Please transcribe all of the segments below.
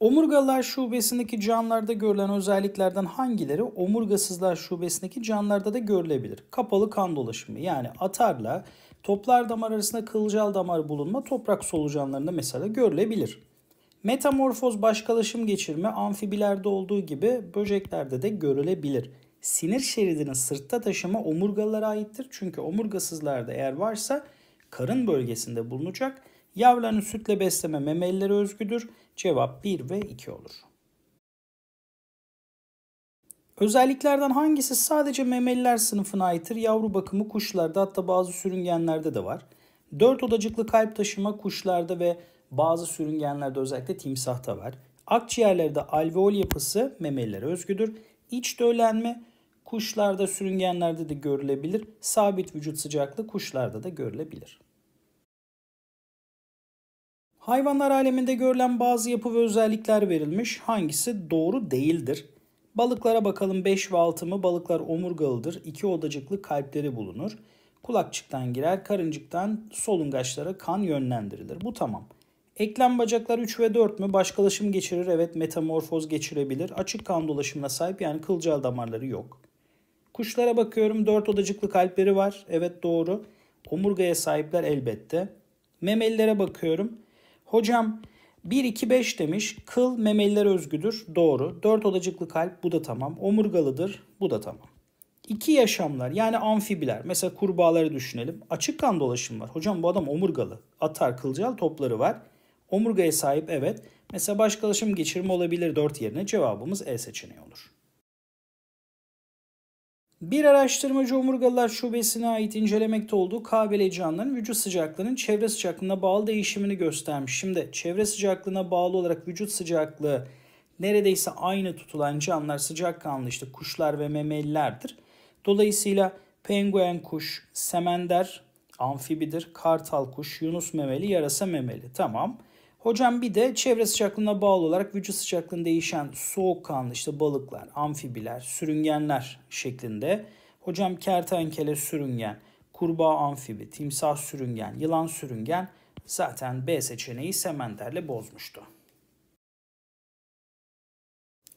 Omurgalılar şubesindeki canlılarda görülen özelliklerden hangileri omurgasızlar şubesindeki canlılarda da görülebilir? Kapalı kan dolaşımı yani atarla toplar damar arasında kılcal damar bulunma toprak solucanlarında mesela görülebilir. Metamorfoz başkalaşım geçirme amfibilerde olduğu gibi böceklerde de görülebilir. Sinir şeridinin sırtta taşıma omurgalara aittir. Çünkü omurgasızlarda eğer varsa karın bölgesinde bulunacak Yavrularını sütle besleme memelilere özgüdür. Cevap 1 ve 2 olur. Özelliklerden hangisi sadece memeliler sınıfına aittir? Yavru bakımı kuşlarda hatta bazı sürüngenlerde de var. Dört odacıklı kalp taşıma kuşlarda ve bazı sürüngenlerde özellikle timsahta var. Akciğerlerde alveol yapısı memelilere özgüdür. İç döllenme kuşlarda sürüngenlerde de görülebilir. Sabit vücut sıcaklığı kuşlarda da görülebilir. Hayvanlar aleminde görülen bazı yapı ve özellikler verilmiş. Hangisi doğru değildir? Balıklara bakalım 5 ve 6 mı? Balıklar omurgalıdır. İki odacıklı kalpleri bulunur. Kulakçıktan girer, karıncıktan solungaçlara kan yönlendirilir. Bu tamam. Eklem bacaklar 3 ve 4 mü? Başkalaşım geçirir. Evet metamorfoz geçirebilir. Açık kan dolaşımına sahip yani kılcal damarları yok. Kuşlara bakıyorum 4 odacıklı kalpleri var. Evet doğru. Omurgaya sahipler elbette. Memelilere bakıyorum. Hocam 1, 2, 5 demiş. Kıl memeliler özgüdür. Doğru. 4 odacıklı kalp bu da tamam. Omurgalıdır. Bu da tamam. 2 yaşamlar yani amfibiler. Mesela kurbağaları düşünelim. Açık kan dolaşım var. Hocam bu adam omurgalı. Atar kılcal topları var. Omurgaya sahip evet. Mesela başkalaşım geçirme olabilir 4 yerine cevabımız E seçeneği olur. Bir araştırmacı omurgalılar şubesine ait incelemekte olduğu KBL canlıların vücut sıcaklığının çevre sıcaklığına bağlı değişimini göstermiş. Şimdi çevre sıcaklığına bağlı olarak vücut sıcaklığı neredeyse aynı tutulan canlılar sıcak kanlı işte kuşlar ve memelilerdir. Dolayısıyla penguen kuş, semender, amfibidir, kartal kuş, yunus memeli, yarasa memeli. Tamam. Hocam bir de çevre sıcaklığına bağlı olarak vücut sıcaklığında değişen soğukkanlı işte balıklar, amfibiler, sürüngenler şeklinde. Hocam kertenkele sürüngen, kurbağa amfibi, timsah sürüngen, yılan sürüngen zaten B seçeneği sementerle bozmuştu.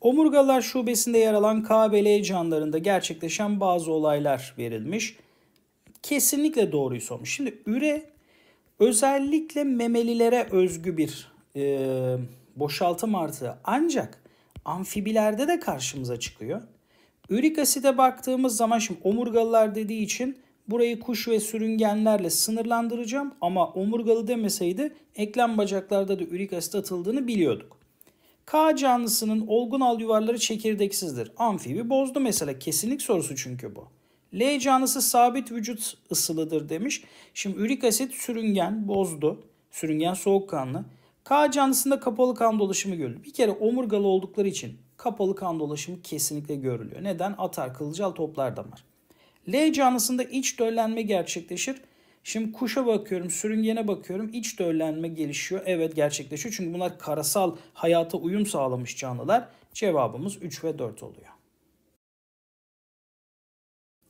Omurgalar şubesinde yer alan KBL canlarında gerçekleşen bazı olaylar verilmiş. Kesinlikle doğruyu sormuş. Şimdi üre Özellikle memelilere özgü bir e, boşaltım artığı ancak amfibilerde de karşımıza çıkıyor. Ürik aside baktığımız zaman şimdi omurgalılar dediği için burayı kuş ve sürüngenlerle sınırlandıracağım ama omurgalı demeseydi eklem bacaklarda da ürik asit atıldığını biliyorduk. K canlısının olgun al yuvarları çekirdeksizdir. Amfibi bozdu mesela kesinlik sorusu çünkü bu. L canlısı sabit vücut ısılıdır demiş. Şimdi ürik asit sürüngen bozdu. Sürüngen soğukkanlı. K canlısında kapalı kan dolaşımı görülüyor. Bir kere omurgalı oldukları için kapalı kan dolaşımı kesinlikle görülüyor. Neden? Atar kılcal toplar damar. L canlısında iç döllenme gerçekleşir. Şimdi kuşa bakıyorum, sürüngene bakıyorum. İç döllenme gelişiyor. Evet gerçekleşiyor. Çünkü bunlar karasal hayata uyum sağlamış canlılar. Cevabımız 3 ve 4 oluyor.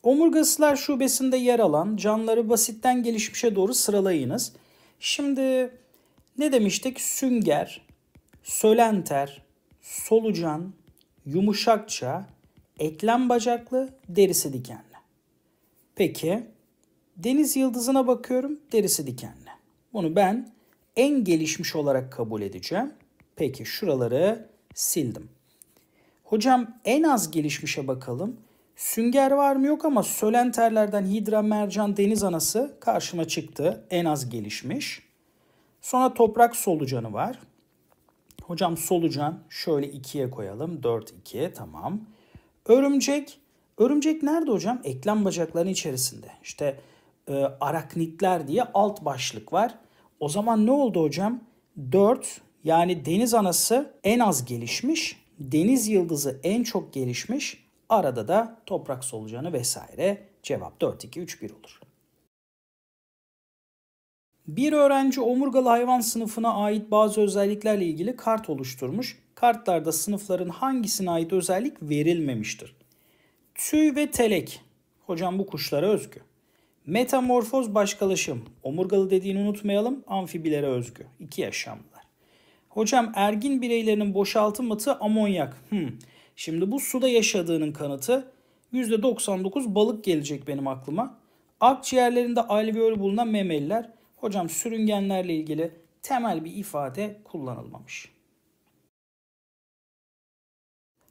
Omurgasılar şubesinde yer alan canları basitten gelişmişe doğru sıralayınız. Şimdi ne demiştik? Sünger, sölenter, solucan, yumuşakça, eklem bacaklı, derisi dikenli. Peki deniz yıldızına bakıyorum, derisi dikenli. Bunu ben en gelişmiş olarak kabul edeceğim. Peki şuraları sildim. Hocam en az gelişmişe bakalım. Sünger var mı yok ama Sölenterlerden Hidra, Mercan, Deniz Anası karşıma çıktı. En az gelişmiş. Sonra toprak solucanı var. Hocam solucan şöyle ikiye koyalım. 4 2 tamam. Örümcek. Örümcek nerede hocam? Eklem bacaklarının içerisinde. İşte e, araknitler diye alt başlık var. O zaman ne oldu hocam? 4 yani deniz anası en az gelişmiş. Deniz yıldızı en çok gelişmiş. Arada da toprak solucanı vesaire. Cevap 4-2-3-1 olur. Bir öğrenci omurgalı hayvan sınıfına ait bazı özelliklerle ilgili kart oluşturmuş. Kartlarda sınıfların hangisine ait özellik verilmemiştir. Tüy ve telek. Hocam bu kuşlara özgü. Metamorfoz başkalaşım. Omurgalı dediğini unutmayalım. Amfibilere özgü. İki yaşamlılar. Hocam ergin bireylerin boşaltım atı amonyak. Hmm. Şimdi bu suda yaşadığının kanıtı %99 balık gelecek benim aklıma. Akciğerlerinde alveol bulunan memeliler. Hocam sürüngenlerle ilgili temel bir ifade kullanılmamış.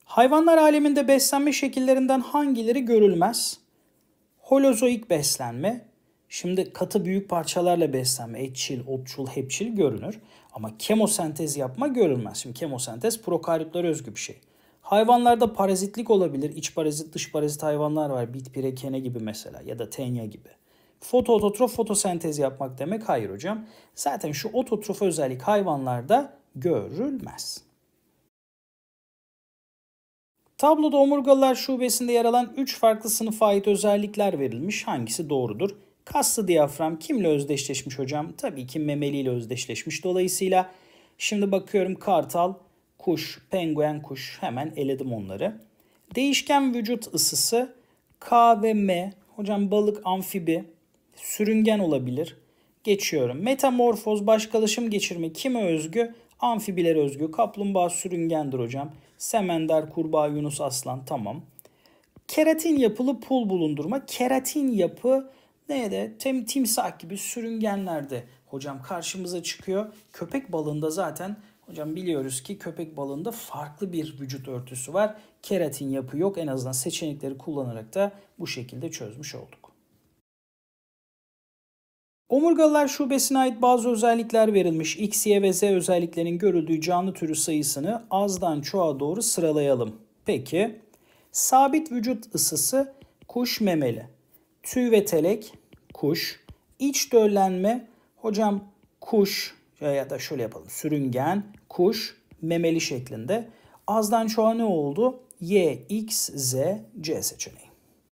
Hayvanlar aleminde beslenme şekillerinden hangileri görülmez? Holozoik beslenme. Şimdi katı büyük parçalarla beslenme, etçil, otçul, hepçil görünür. Ama kemosentez yapma görülmez. Şimdi kemosentez prokaryotlara özgü bir şey. Hayvanlarda parazitlik olabilir. İç parazit, dış parazit hayvanlar var. Bit pire, kene gibi mesela ya da tenya gibi. Fotoototrof fotosentez yapmak demek hayır hocam. Zaten şu ototrof özellik hayvanlarda görülmez. Tabloda omurgalılar şubesinde yer alan 3 farklı sınıfa ait özellikler verilmiş. Hangisi doğrudur? Kaslı diyafram kimle özdeşleşmiş hocam? Tabii ki memeliyle özdeşleşmiş. Dolayısıyla şimdi bakıyorum kartal kuş, penguen kuş hemen eledim onları. Değişken vücut ısısı K ve M. Hocam balık, amfibi, sürüngen olabilir. Geçiyorum. Metamorfoz, başkalaşım geçirme kime özgü? Amfibilere özgü. Kaplumbağa sürüngendir hocam. Semender, kurbağa, yunus, aslan tamam. Keratin yapılı pul bulundurma. Keratin yapı neydi? Tem, timsah gibi sürüngenlerde hocam karşımıza çıkıyor. Köpek balığında zaten Hocam biliyoruz ki köpek balığında farklı bir vücut örtüsü var. Keratin yapı yok. En azından seçenekleri kullanarak da bu şekilde çözmüş olduk. Omurgalılar şubesine ait bazı özellikler verilmiş. X, Y ve Z özelliklerinin görüldüğü canlı türü sayısını azdan çoğa doğru sıralayalım. Peki, sabit vücut ısısı kuş memeli. Tüy ve telek kuş. İç döllenme hocam kuş ya da şöyle yapalım. Sürüngen, kuş, memeli şeklinde. Azdan çoğa ne oldu? Y, X, Z, C seçeneği.